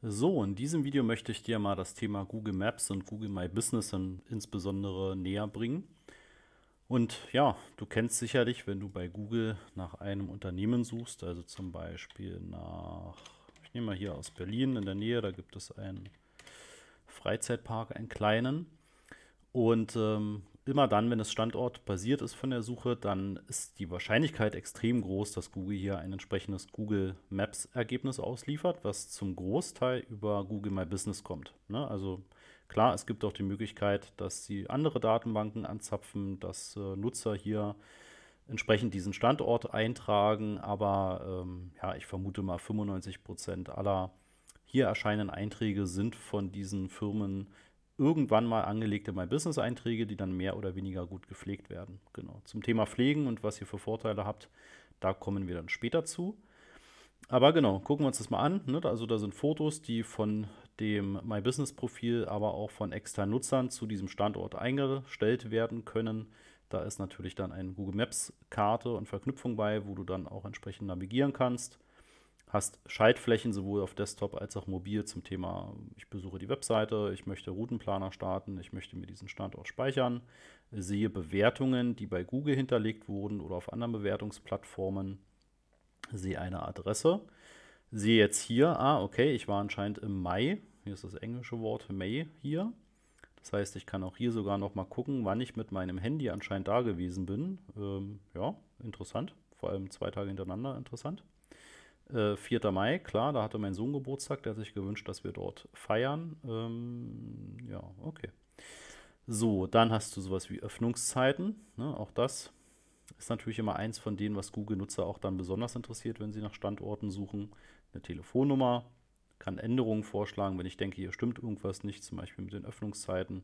So, in diesem Video möchte ich dir mal das Thema Google Maps und Google My Business insbesondere näher bringen. Und ja, du kennst sicherlich, wenn du bei Google nach einem Unternehmen suchst, also zum Beispiel nach, ich nehme mal hier aus Berlin in der Nähe, da gibt es einen Freizeitpark, einen kleinen. Und ähm, immer dann, wenn es standortbasiert ist von der Suche, dann ist die Wahrscheinlichkeit extrem groß, dass Google hier ein entsprechendes Google Maps-Ergebnis ausliefert, was zum Großteil über Google My Business kommt. Ne? Also klar, es gibt auch die Möglichkeit, dass sie andere Datenbanken anzapfen, dass äh, Nutzer hier entsprechend diesen Standort eintragen, aber ähm, ja, ich vermute mal 95 Prozent aller hier erscheinenden Einträge sind von diesen Firmen irgendwann mal angelegte My Business Einträge, die dann mehr oder weniger gut gepflegt werden. Genau. Zum Thema Pflegen und was ihr für Vorteile habt, da kommen wir dann später zu. Aber genau, gucken wir uns das mal an. Ne? Also da sind Fotos, die von dem My Business Profil, aber auch von externen Nutzern zu diesem Standort eingestellt werden können. Da ist natürlich dann eine Google Maps Karte und Verknüpfung bei, wo du dann auch entsprechend navigieren kannst hast Schaltflächen sowohl auf Desktop als auch mobil zum Thema, ich besuche die Webseite, ich möchte Routenplaner starten, ich möchte mir diesen Standort speichern, sehe Bewertungen, die bei Google hinterlegt wurden oder auf anderen Bewertungsplattformen, sehe eine Adresse, sehe jetzt hier, ah, okay, ich war anscheinend im Mai, hier ist das englische Wort May hier. Das heißt, ich kann auch hier sogar noch mal gucken, wann ich mit meinem Handy anscheinend da gewesen bin. Ähm, ja, interessant. Vor allem zwei Tage hintereinander interessant. Äh, 4. Mai, klar, da hatte mein Sohn Geburtstag, der hat sich gewünscht, dass wir dort feiern. Ähm, ja, okay. So, dann hast du sowas wie Öffnungszeiten. Ne? Auch das ist natürlich immer eins von denen, was Google-Nutzer auch dann besonders interessiert, wenn sie nach Standorten suchen. Eine Telefonnummer kann Änderungen vorschlagen, wenn ich denke, hier stimmt irgendwas nicht, zum Beispiel mit den Öffnungszeiten.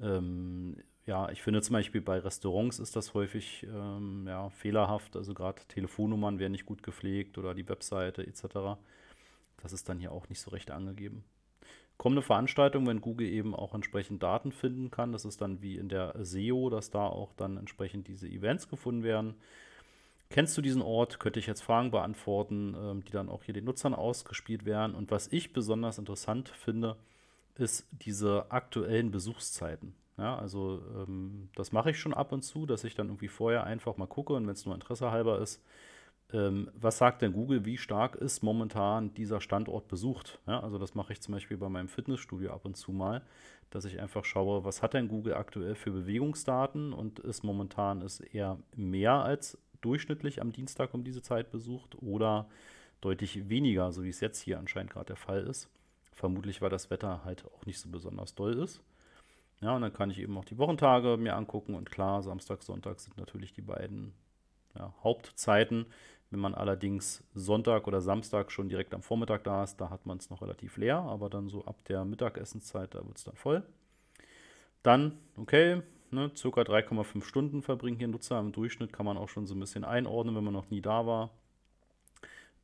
Ähm, ja, ich finde zum Beispiel bei Restaurants ist das häufig ähm, ja, fehlerhaft. Also gerade Telefonnummern werden nicht gut gepflegt oder die Webseite etc. Das ist dann hier auch nicht so recht angegeben. Kommende Veranstaltung, wenn Google eben auch entsprechend Daten finden kann, das ist dann wie in der SEO, dass da auch dann entsprechend diese Events gefunden werden. Kennst du diesen Ort? Könnte ich jetzt Fragen beantworten, ähm, die dann auch hier den Nutzern ausgespielt werden. Und was ich besonders interessant finde, ist diese aktuellen Besuchszeiten. Ja, also ähm, das mache ich schon ab und zu, dass ich dann irgendwie vorher einfach mal gucke und wenn es nur Interesse halber ist, ähm, was sagt denn Google, wie stark ist momentan dieser Standort besucht? Ja, also das mache ich zum Beispiel bei meinem Fitnessstudio ab und zu mal, dass ich einfach schaue, was hat denn Google aktuell für Bewegungsdaten und ist momentan ist eher mehr als durchschnittlich am Dienstag um diese Zeit besucht oder deutlich weniger, so wie es jetzt hier anscheinend gerade der Fall ist. Vermutlich, weil das Wetter halt auch nicht so besonders doll ist. Ja, und dann kann ich eben auch die Wochentage mir angucken. Und klar, Samstag, Sonntag sind natürlich die beiden ja, Hauptzeiten. Wenn man allerdings Sonntag oder Samstag schon direkt am Vormittag da ist, da hat man es noch relativ leer, aber dann so ab der Mittagessenszeit, da wird es dann voll. Dann, okay, ne, circa 3,5 Stunden verbringen hier Nutzer im Durchschnitt, kann man auch schon so ein bisschen einordnen, wenn man noch nie da war.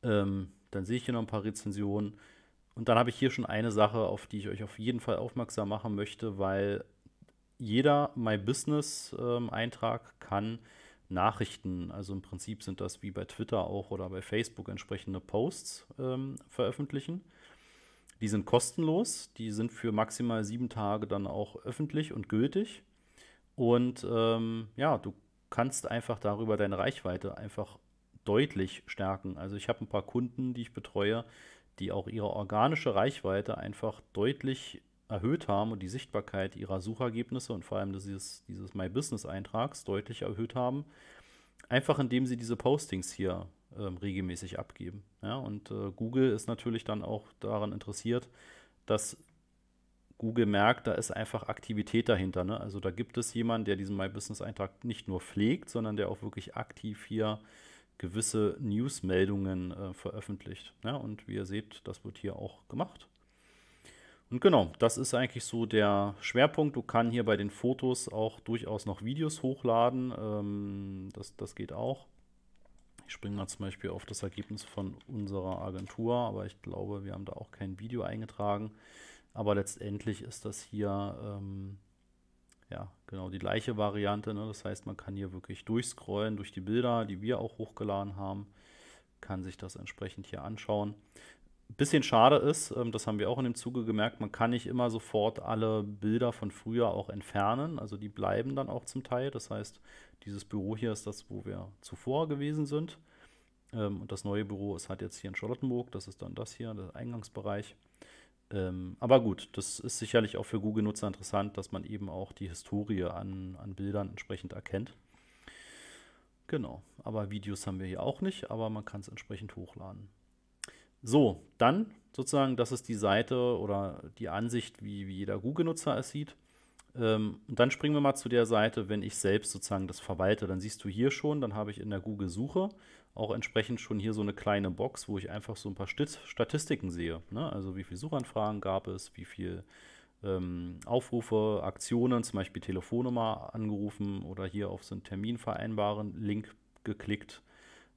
Ähm, dann sehe ich hier noch ein paar Rezensionen. Und dann habe ich hier schon eine Sache, auf die ich euch auf jeden Fall aufmerksam machen möchte, weil jeder My Business-Eintrag ähm, kann Nachrichten, also im Prinzip sind das wie bei Twitter auch oder bei Facebook entsprechende Posts ähm, veröffentlichen. Die sind kostenlos, die sind für maximal sieben Tage dann auch öffentlich und gültig. Und ähm, ja, du kannst einfach darüber deine Reichweite einfach deutlich stärken. Also ich habe ein paar Kunden, die ich betreue, die auch ihre organische Reichweite einfach deutlich erhöht haben und die Sichtbarkeit ihrer Suchergebnisse und vor allem dieses, dieses My Business-Eintrags deutlich erhöht haben, einfach indem sie diese Postings hier ähm, regelmäßig abgeben. Ja, und äh, Google ist natürlich dann auch daran interessiert, dass Google merkt, da ist einfach Aktivität dahinter. Ne? Also da gibt es jemanden, der diesen My Business-Eintrag nicht nur pflegt, sondern der auch wirklich aktiv hier gewisse Newsmeldungen äh, veröffentlicht. Ja, und wie ihr seht, das wird hier auch gemacht. Und genau, das ist eigentlich so der Schwerpunkt. Du kannst hier bei den Fotos auch durchaus noch Videos hochladen. Ähm, das, das geht auch. Ich springe mal zum Beispiel auf das Ergebnis von unserer Agentur, aber ich glaube, wir haben da auch kein Video eingetragen. Aber letztendlich ist das hier ähm, ja genau die gleiche Variante. Ne? Das heißt, man kann hier wirklich durchscrollen durch die Bilder, die wir auch hochgeladen haben, kann sich das entsprechend hier anschauen bisschen schade ist, ähm, das haben wir auch in dem Zuge gemerkt, man kann nicht immer sofort alle Bilder von früher auch entfernen. Also die bleiben dann auch zum Teil. Das heißt, dieses Büro hier ist das, wo wir zuvor gewesen sind. Ähm, und das neue Büro ist halt jetzt hier in Charlottenburg. Das ist dann das hier, der Eingangsbereich. Ähm, aber gut, das ist sicherlich auch für Google-Nutzer interessant, dass man eben auch die Historie an, an Bildern entsprechend erkennt. Genau, aber Videos haben wir hier auch nicht, aber man kann es entsprechend hochladen. So, dann sozusagen, das ist die Seite oder die Ansicht, wie, wie jeder Google-Nutzer es sieht. Ähm, dann springen wir mal zu der Seite, wenn ich selbst sozusagen das verwalte. Dann siehst du hier schon, dann habe ich in der Google-Suche auch entsprechend schon hier so eine kleine Box, wo ich einfach so ein paar St Statistiken sehe. Ne? Also wie viele Suchanfragen gab es, wie viele ähm, Aufrufe, Aktionen, zum Beispiel Telefonnummer angerufen oder hier auf so einen Termin vereinbaren, Link geklickt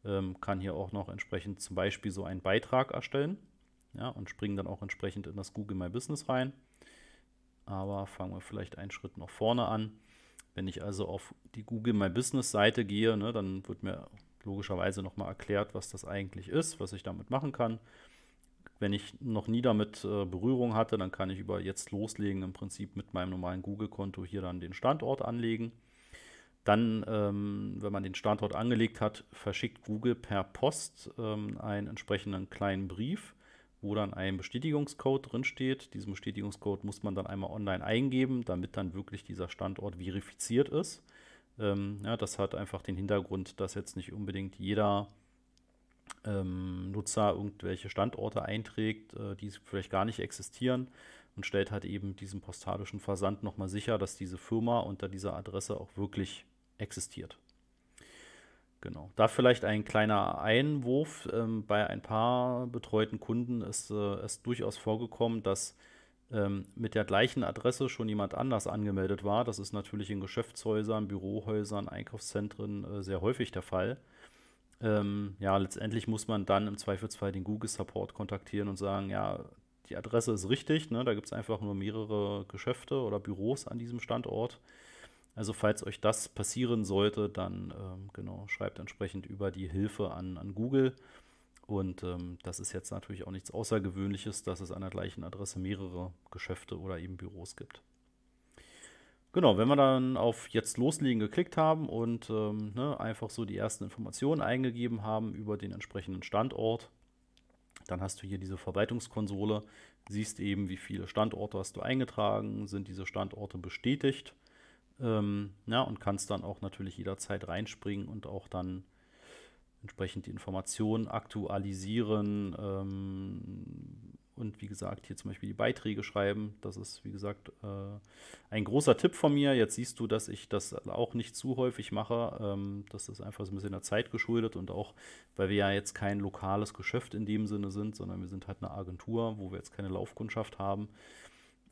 ähm, kann hier auch noch entsprechend zum Beispiel so einen Beitrag erstellen ja, und springen dann auch entsprechend in das Google My Business rein. Aber fangen wir vielleicht einen Schritt noch vorne an. Wenn ich also auf die Google My Business Seite gehe, ne, dann wird mir logischerweise nochmal erklärt, was das eigentlich ist, was ich damit machen kann. Wenn ich noch nie damit äh, Berührung hatte, dann kann ich über jetzt loslegen im Prinzip mit meinem normalen Google-Konto hier dann den Standort anlegen. Dann, ähm, wenn man den Standort angelegt hat, verschickt Google per Post ähm, einen entsprechenden kleinen Brief, wo dann ein Bestätigungscode drinsteht. Diesen Bestätigungscode muss man dann einmal online eingeben, damit dann wirklich dieser Standort verifiziert ist. Ähm, ja, das hat einfach den Hintergrund, dass jetzt nicht unbedingt jeder ähm, Nutzer irgendwelche Standorte einträgt, äh, die vielleicht gar nicht existieren, und stellt halt eben diesen postalischen Versand nochmal sicher, dass diese Firma unter dieser Adresse auch wirklich existiert. Genau. Da vielleicht ein kleiner Einwurf. Ähm, bei ein paar betreuten Kunden ist es äh, durchaus vorgekommen, dass ähm, mit der gleichen Adresse schon jemand anders angemeldet war. Das ist natürlich in Geschäftshäusern, Bürohäusern, Einkaufszentren äh, sehr häufig der Fall. Ähm, ja, letztendlich muss man dann im Zweifelsfall den Google Support kontaktieren und sagen, ja, die Adresse ist richtig, ne? da gibt es einfach nur mehrere Geschäfte oder Büros an diesem Standort. Also falls euch das passieren sollte, dann ähm, genau, schreibt entsprechend über die Hilfe an, an Google. Und ähm, das ist jetzt natürlich auch nichts Außergewöhnliches, dass es an der gleichen Adresse mehrere Geschäfte oder eben Büros gibt. Genau, wenn wir dann auf Jetzt loslegen geklickt haben und ähm, ne, einfach so die ersten Informationen eingegeben haben über den entsprechenden Standort, dann hast du hier diese Verwaltungskonsole, siehst eben, wie viele Standorte hast du eingetragen, sind diese Standorte bestätigt ähm, ja, und kannst dann auch natürlich jederzeit reinspringen und auch dann entsprechend die Informationen aktualisieren ähm, und wie gesagt hier zum Beispiel die Beiträge schreiben. Das ist wie gesagt äh, ein großer Tipp von mir. Jetzt siehst du, dass ich das auch nicht zu häufig mache. Ähm, das ist einfach so ein bisschen der Zeit geschuldet und auch, weil wir ja jetzt kein lokales Geschäft in dem Sinne sind, sondern wir sind halt eine Agentur, wo wir jetzt keine Laufkundschaft haben.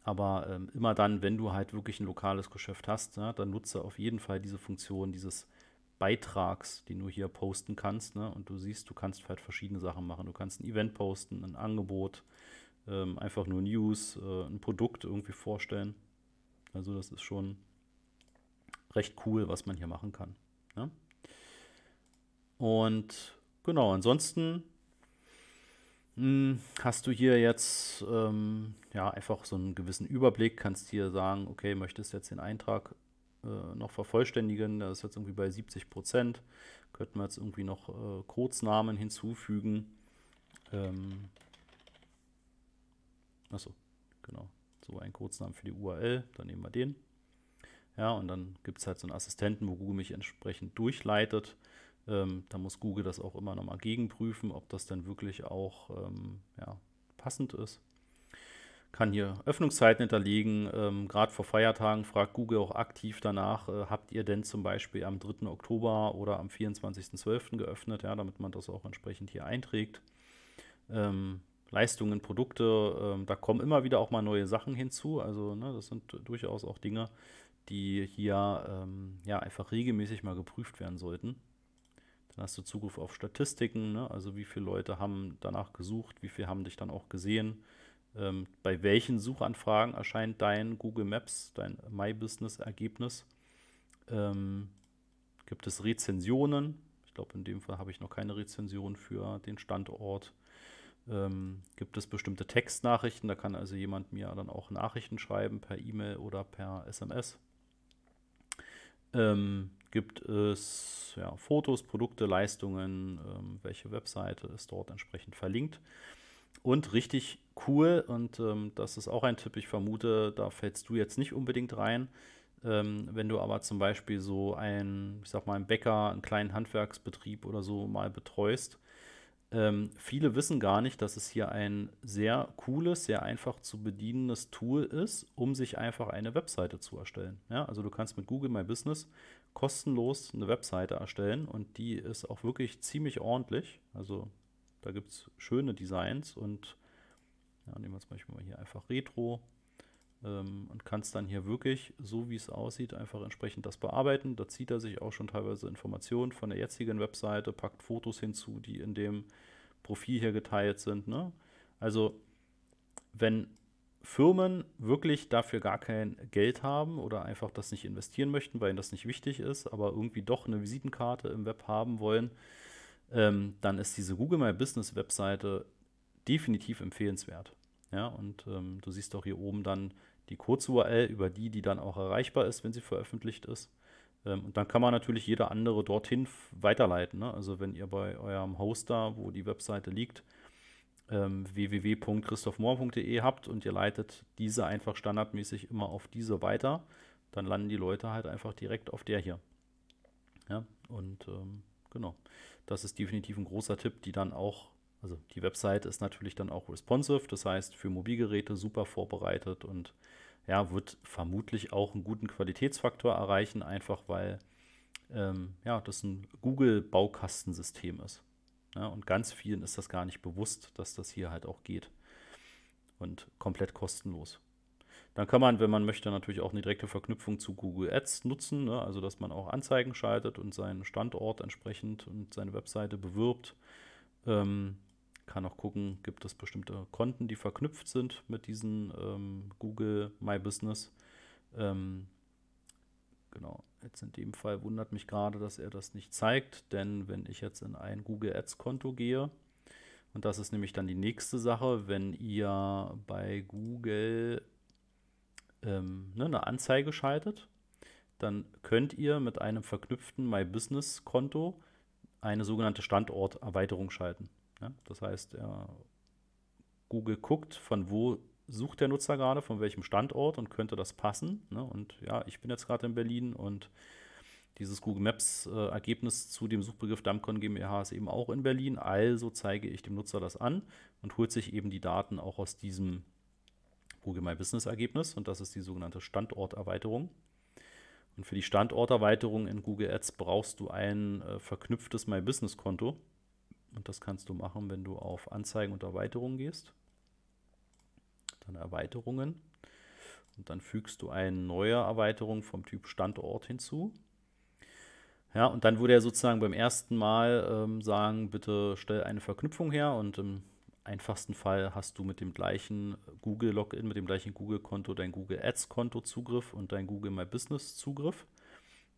Aber ähm, immer dann, wenn du halt wirklich ein lokales Geschäft hast, ne, dann nutze auf jeden Fall diese Funktion dieses Beitrags, den du hier posten kannst. Ne? Und du siehst, du kannst halt verschiedene Sachen machen. Du kannst ein Event posten, ein Angebot, ähm, einfach nur News, äh, ein Produkt irgendwie vorstellen. Also das ist schon recht cool, was man hier machen kann. Ne? Und genau, ansonsten hm, hast du hier jetzt ähm, ja, einfach so einen gewissen Überblick, kannst hier sagen, okay, möchtest jetzt den Eintrag äh, noch vervollständigen, Da ist jetzt irgendwie bei 70 Prozent, könnten wir jetzt irgendwie noch äh, Kurznamen hinzufügen. Ähm, achso, genau, so ein Kurznamen für die URL, dann nehmen wir den. Ja, und dann gibt es halt so einen Assistenten, wo Google mich entsprechend durchleitet. Ähm, da muss Google das auch immer nochmal gegenprüfen, ob das dann wirklich auch ähm, ja, passend ist. Kann hier Öffnungszeiten hinterlegen. Ähm, Gerade vor Feiertagen fragt Google auch aktiv danach, äh, habt ihr denn zum Beispiel am 3. Oktober oder am 24.12. geöffnet, ja, damit man das auch entsprechend hier einträgt. Ähm, Leistungen, Produkte, ähm, da kommen immer wieder auch mal neue Sachen hinzu. Also ne, das sind durchaus auch Dinge, die hier ähm, ja, einfach regelmäßig mal geprüft werden sollten. Dann hast du Zugriff auf Statistiken, ne? also wie viele Leute haben danach gesucht, wie viele haben dich dann auch gesehen. Ähm, bei welchen Suchanfragen erscheint dein Google Maps, dein My Business Ergebnis? Ähm, gibt es Rezensionen? Ich glaube, in dem Fall habe ich noch keine Rezension für den Standort. Ähm, gibt es bestimmte Textnachrichten? Da kann also jemand mir dann auch Nachrichten schreiben per E-Mail oder per SMS. Ähm, gibt es ja, Fotos, Produkte, Leistungen, ähm, welche Webseite ist dort entsprechend verlinkt. Und richtig cool, und ähm, das ist auch ein Tipp, ich vermute, da fällst du jetzt nicht unbedingt rein. Ähm, wenn du aber zum Beispiel so einen, ich sag mal, einen Bäcker, einen kleinen Handwerksbetrieb oder so mal betreust, ähm, viele wissen gar nicht, dass es hier ein sehr cooles, sehr einfach zu bedienendes Tool ist, um sich einfach eine Webseite zu erstellen. Ja, also du kannst mit Google My Business kostenlos eine Webseite erstellen und die ist auch wirklich ziemlich ordentlich. Also da gibt es schöne Designs und ja, nehmen wir zum Beispiel mal hier einfach Retro ähm, und kannst dann hier wirklich, so wie es aussieht, einfach entsprechend das bearbeiten. Da zieht er sich auch schon teilweise Informationen von der jetzigen Webseite, packt Fotos hinzu, die in dem Profil hier geteilt sind. Ne? Also wenn Firmen wirklich dafür gar kein Geld haben oder einfach das nicht investieren möchten, weil ihnen das nicht wichtig ist, aber irgendwie doch eine Visitenkarte im Web haben wollen, ähm, dann ist diese Google My Business Webseite definitiv empfehlenswert. Ja, und ähm, du siehst auch hier oben dann die Kurz-URL, über die die dann auch erreichbar ist, wenn sie veröffentlicht ist. Ähm, und dann kann man natürlich jeder andere dorthin weiterleiten. Ne? Also wenn ihr bei eurem Hoster, wo die Webseite liegt, ähm, www.christophmohr.de habt und ihr leitet diese einfach standardmäßig immer auf diese weiter, dann landen die Leute halt einfach direkt auf der hier. Ja, und ähm, genau, das ist definitiv ein großer Tipp, die dann auch also die Website ist natürlich dann auch responsive, das heißt für Mobilgeräte super vorbereitet und ja, wird vermutlich auch einen guten Qualitätsfaktor erreichen, einfach weil ähm, ja, das ein Google-Baukastensystem ist. Ja, und ganz vielen ist das gar nicht bewusst, dass das hier halt auch geht. Und komplett kostenlos. Dann kann man, wenn man möchte, natürlich auch eine direkte Verknüpfung zu Google Ads nutzen, ne? also dass man auch Anzeigen schaltet und seinen Standort entsprechend und seine Webseite bewirbt ähm, kann auch gucken, gibt es bestimmte Konten, die verknüpft sind mit diesen ähm, Google My Business. Ähm, genau, jetzt in dem Fall wundert mich gerade, dass er das nicht zeigt, denn wenn ich jetzt in ein Google Ads Konto gehe, und das ist nämlich dann die nächste Sache, wenn ihr bei Google ähm, ne, eine Anzeige schaltet, dann könnt ihr mit einem verknüpften My Business Konto eine sogenannte Standorterweiterung schalten. Ja, ne? das heißt, äh, Google guckt, von wo sucht der Nutzer gerade, von welchem Standort und könnte das passen. Ne? Und ja, ich bin jetzt gerade in Berlin und dieses Google Maps äh, Ergebnis zu dem Suchbegriff Damcon GmbH ist eben auch in Berlin. Also zeige ich dem Nutzer das an und holt sich eben die Daten auch aus diesem Google My Business Ergebnis und das ist die sogenannte Standorterweiterung. Und für die Standorterweiterung in Google Ads brauchst du ein äh, verknüpftes My Business Konto. Und das kannst du machen, wenn du auf Anzeigen und Erweiterungen gehst. Dann Erweiterungen. Und dann fügst du eine neue Erweiterung vom Typ Standort hinzu. Ja, und dann würde er sozusagen beim ersten Mal ähm, sagen, bitte stell eine Verknüpfung her und im einfachsten Fall hast du mit dem gleichen Google-Login, mit dem gleichen Google-Konto dein Google Ads-Konto Zugriff und dein Google My Business Zugriff.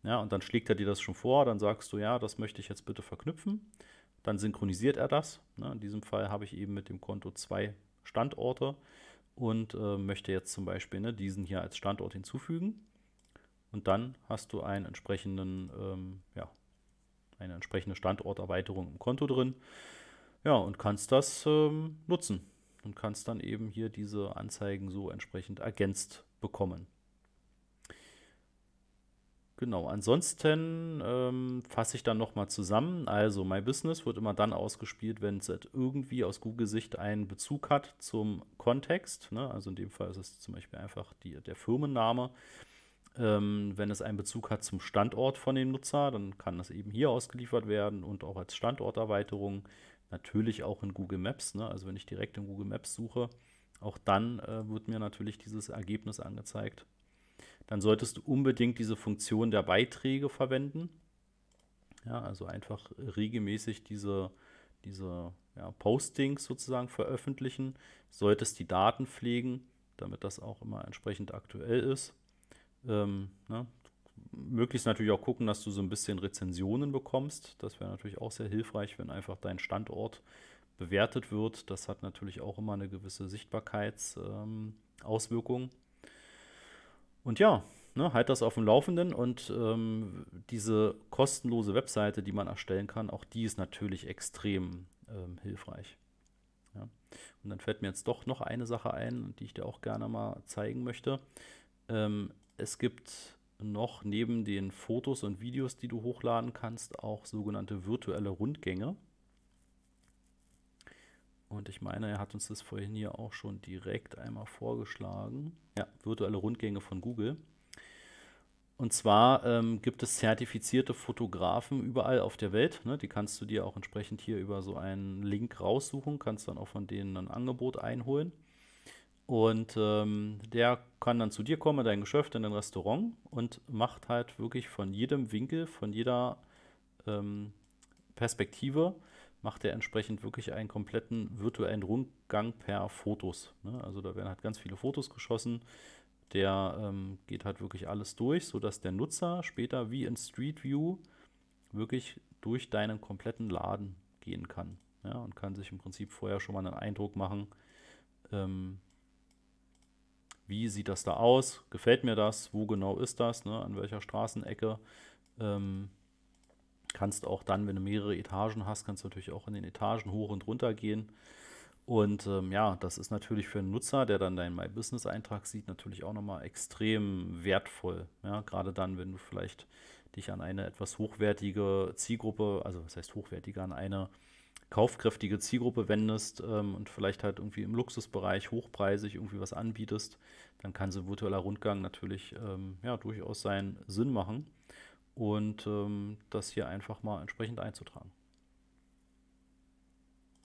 Ja, und dann schlägt er dir das schon vor, dann sagst du, ja, das möchte ich jetzt bitte verknüpfen. Dann synchronisiert er das. Ne? In diesem Fall habe ich eben mit dem Konto zwei Standorte und äh, möchte jetzt zum Beispiel ne, diesen hier als Standort hinzufügen. Und dann hast du einen entsprechenden, ähm, ja, eine entsprechende Standorterweiterung im Konto drin. Ja, und kannst das ähm, nutzen und kannst dann eben hier diese Anzeigen so entsprechend ergänzt bekommen. Genau, ansonsten ähm, fasse ich dann nochmal zusammen. Also, My Business wird immer dann ausgespielt, wenn es irgendwie aus Google-Sicht einen Bezug hat zum Kontext. Ne? Also in dem Fall ist es zum Beispiel einfach die, der Firmenname. Ähm, wenn es einen Bezug hat zum Standort von dem Nutzer, dann kann das eben hier ausgeliefert werden und auch als Standorterweiterung. Natürlich auch in Google Maps. Ne? Also wenn ich direkt in Google Maps suche, auch dann äh, wird mir natürlich dieses Ergebnis angezeigt dann solltest du unbedingt diese Funktion der Beiträge verwenden. Ja, also einfach regelmäßig diese, diese ja, Postings sozusagen veröffentlichen, solltest die Daten pflegen, damit das auch immer entsprechend aktuell ist. Ähm, ne? Möglichst natürlich auch gucken, dass du so ein bisschen Rezensionen bekommst. Das wäre natürlich auch sehr hilfreich, wenn einfach dein Standort bewertet wird. Das hat natürlich auch immer eine gewisse Sichtbarkeitsauswirkung. Ähm, und ja, ne, halt das auf dem Laufenden und ähm, diese kostenlose Webseite, die man erstellen kann, auch die ist natürlich extrem ähm, hilfreich. Ja. Und dann fällt mir jetzt doch noch eine Sache ein, die ich dir auch gerne mal zeigen möchte. Ähm, es gibt noch neben den Fotos und Videos, die du hochladen kannst, auch sogenannte virtuelle Rundgänge. Und ich meine, er hat uns das vorhin hier auch schon direkt einmal vorgeschlagen. Ja, virtuelle Rundgänge von Google. Und zwar ähm, gibt es zertifizierte Fotografen überall auf der Welt. Ne? Die kannst du dir auch entsprechend hier über so einen Link raussuchen, kannst dann auch von denen ein Angebot einholen. Und ähm, der kann dann zu dir kommen, in dein Geschäft, in dein Restaurant und macht halt wirklich von jedem Winkel, von jeder ähm, Perspektive macht er entsprechend wirklich einen kompletten virtuellen Rundgang per Fotos. Ne? Also da werden halt ganz viele Fotos geschossen. Der ähm, geht halt wirklich alles durch, sodass der Nutzer später wie in Street View wirklich durch deinen kompletten Laden gehen kann. Ja? Und kann sich im Prinzip vorher schon mal einen Eindruck machen, ähm, wie sieht das da aus, gefällt mir das, wo genau ist das, ne? an welcher Straßenecke. Ähm, kannst auch dann, wenn du mehrere Etagen hast, kannst du natürlich auch in den Etagen hoch und runter gehen. Und ähm, ja, das ist natürlich für einen Nutzer, der dann deinen My Business-Eintrag sieht, natürlich auch nochmal extrem wertvoll. Ja, gerade dann, wenn du vielleicht dich an eine etwas hochwertige Zielgruppe, also was heißt hochwertiger, an eine kaufkräftige Zielgruppe wendest ähm, und vielleicht halt irgendwie im Luxusbereich hochpreisig irgendwie was anbietest, dann kann so ein virtueller Rundgang natürlich ähm, ja, durchaus seinen Sinn machen und ähm, das hier einfach mal entsprechend einzutragen.